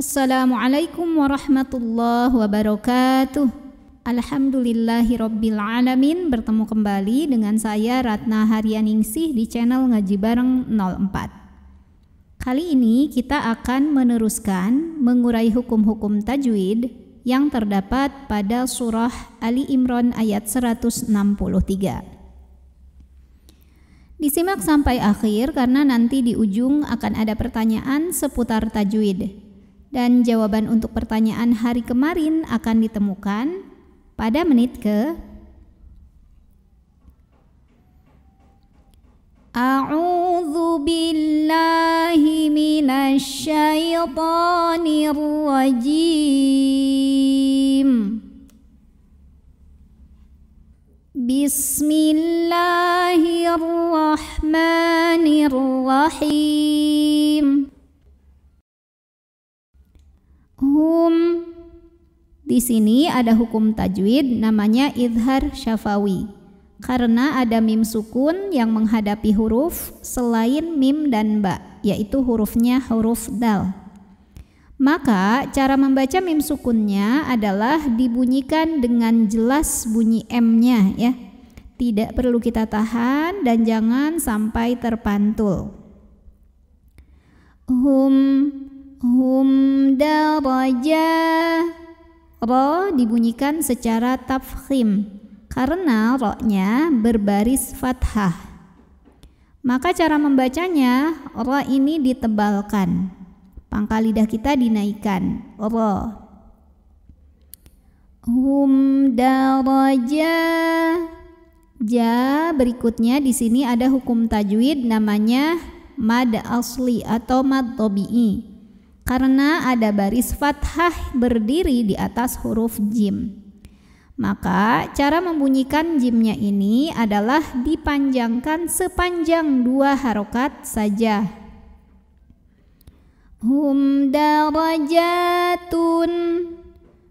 Assalamualaikum warahmatullahi wabarakatuh. Alhamdulillahi Rabbil Alamin Bertemu kembali dengan saya Ratna Haryaningsih di channel Ngaji Bareng 04 Kali ini kita akan meneruskan mengurai hukum-hukum tajwid yang terdapat pada surah Ali Imran ayat 163 Disimak sampai akhir karena nanti di ujung akan ada pertanyaan seputar tajwid dan jawaban untuk pertanyaan hari kemarin akan ditemukan pada menit ke A'udzu billahi minasy syaithanir rajim Bismillahirrahmanirrahim hum di sini ada hukum tajwid namanya idhar syafawi karena ada mim sukun yang menghadapi huruf selain mim dan ba yaitu hurufnya huruf dal maka cara membaca mim sukunnya adalah dibunyikan dengan jelas bunyi M-nya ya tidak perlu kita tahan dan jangan sampai terpantul hum hum daraja ro dibunyikan secara tafkhim karena roknya berbaris fathah maka cara membacanya ro ini ditebalkan pangkal lidah kita dinaikkan ro hum daraja ja berikutnya di sini ada hukum tajwid namanya mad asli atau mad tobi'i karena ada baris fathah berdiri di atas huruf jim. Maka cara membunyikan jimnya ini adalah dipanjangkan sepanjang dua harokat saja. Hum darajatun.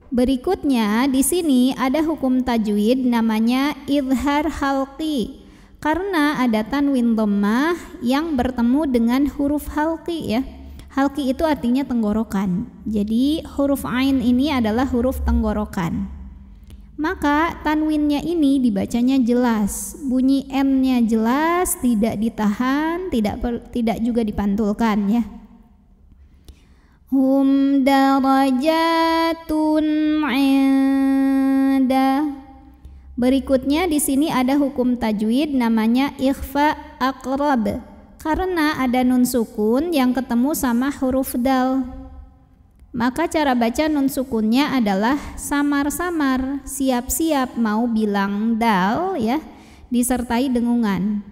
Berikutnya di sini ada hukum tajwid namanya idhar halki. karena ada tanwin domah yang bertemu dengan huruf halki, ya. Halki itu artinya tenggorokan. Jadi huruf ain ini adalah huruf tenggorokan. Maka tanwinnya ini dibacanya jelas, bunyi n-nya jelas, tidak ditahan, tidak per, tidak juga dipantulkan ya. Hum darajatun inda. Berikutnya di sini ada hukum tajwid namanya ikhfa aqrab. Karena ada nun sukun yang ketemu sama huruf dal. Maka cara baca nun sukunnya adalah samar-samar, siap-siap mau bilang dal ya, disertai dengungan.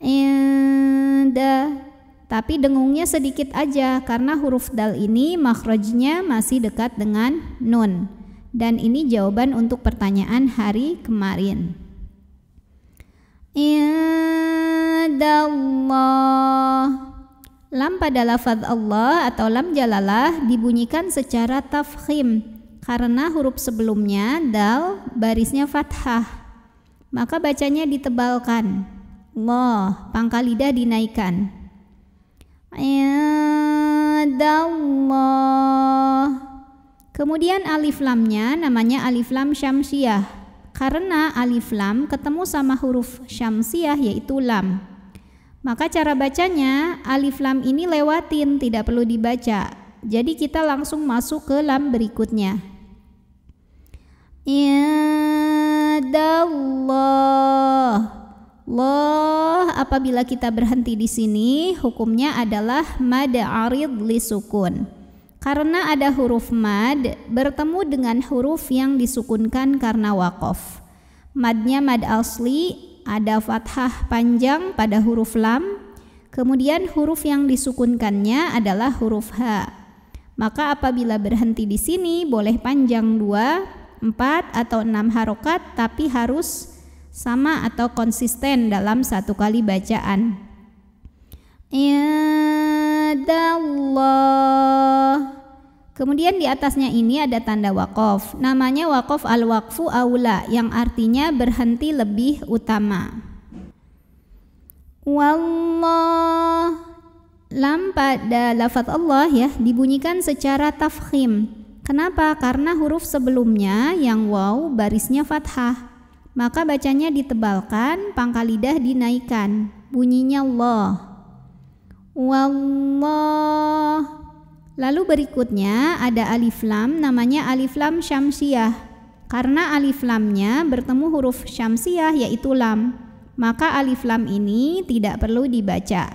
Inda tapi dengungnya sedikit aja karena huruf dal ini makrojnya masih dekat dengan nun. Dan ini jawaban untuk pertanyaan hari kemarin. Inda nadallah Lam pada lafaz Allah atau lam jalalah dibunyikan secara tafkhim karena huruf sebelumnya dal barisnya fathah. Maka bacanya ditebalkan. Allah, pangkal lidah dinaikkan. Indallah. Kemudian alif lamnya namanya alif lam syamsiah karena alif lam ketemu sama huruf syamsiah yaitu lam. Maka cara bacanya alif lam ini lewatin tidak perlu dibaca. Jadi kita langsung masuk ke lam berikutnya. Ya, Allah. Loh, apabila kita berhenti di sini, hukumnya adalah mad arid li sukun. Karena ada huruf mad bertemu dengan huruf yang disukunkan karena wakof. Madnya mad asli, ada fathah panjang pada huruf lam, kemudian huruf yang disukunkannya adalah huruf H. Maka apabila berhenti di sini boleh panjang dua, empat atau enam harokat tapi harus sama atau konsisten dalam satu kali bacaan. Ya Allah Kemudian di atasnya ini ada tanda wakaf. Namanya wakaf al-wakfu aula yang artinya berhenti lebih utama. Wallah lam pada lafaz Allah ya dibunyikan secara tafkhim. Kenapa? Karena huruf sebelumnya yang waw barisnya fathah. Maka bacanya ditebalkan, pangkal lidah dinaikkan. Bunyinya Allah. Wallah Lalu berikutnya ada alif lam namanya alif lam syamsiah. Karena alif lamnya bertemu huruf syamsiah yaitu lam, maka alif lam ini tidak perlu dibaca.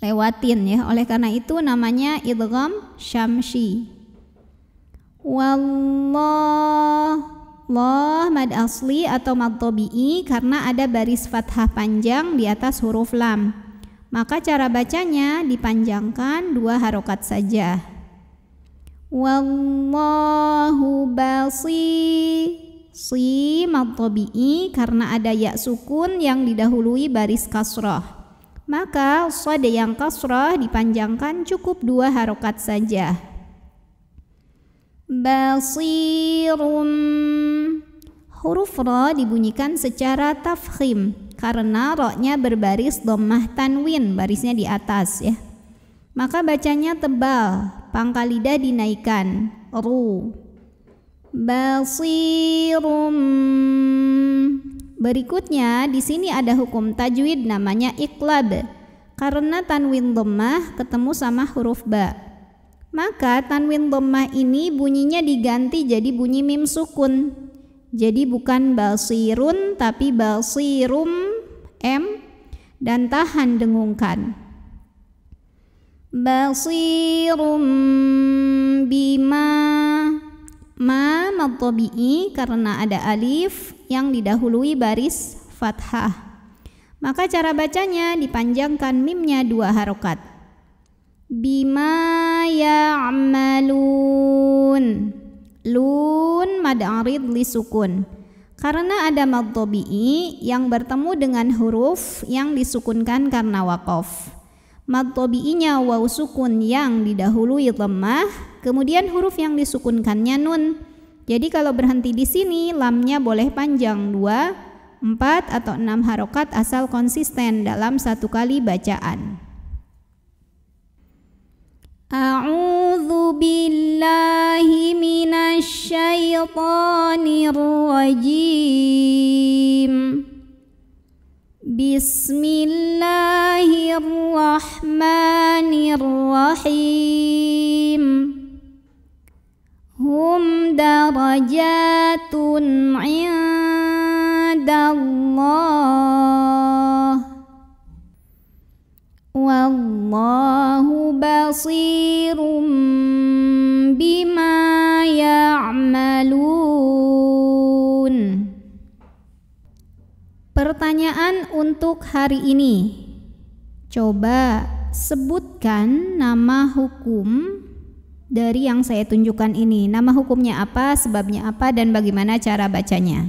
Lewatin ya, oleh karena itu namanya idgham syamsi. Wallah Allah mad asli atau mad tobi'i karena ada baris fathah panjang di atas huruf lam. Maka cara bacanya dipanjangkan dua harokat saja. Wallahu basi si matobi'i karena ada ya sukun yang didahului baris kasroh. Maka sode yang kasroh dipanjangkan cukup dua harokat saja. Basirum Huruf ro dibunyikan secara tafkhim karena roknya berbaris domah tanwin barisnya di atas ya maka bacanya tebal pangkal lidah dinaikkan ru basirum berikutnya di sini ada hukum tajwid namanya iklab karena tanwin domah ketemu sama huruf ba maka tanwin domah ini bunyinya diganti jadi bunyi mim sukun jadi bukan basirun tapi basirum M dan tahan dengungkan basirum bima ma matobi'i karena ada alif yang didahului baris fathah maka cara bacanya dipanjangkan mimnya dua harokat bima ya'malun lun madarid lisukun li sukun karena ada mad yang bertemu dengan huruf yang disukunkan karena wakof. Mad waw sukun yang didahului lemah, kemudian huruf yang disukunkannya nun. Jadi kalau berhenti di sini lamnya boleh panjang dua, empat, atau enam harokat asal konsisten dalam satu kali bacaan. أعوذ بالله من الشيطان الرجيم بسم الله الرحمن الرحيم هم درجات عند الله وَاللَّهُ بَصِيرٌ بِمَا يَعْمَلُونَ. Pertanyaan untuk hari ini Coba sebutkan nama hukum dari yang saya tunjukkan ini. Nama hukumnya apa, sebabnya apa, dan bagaimana cara bacanya.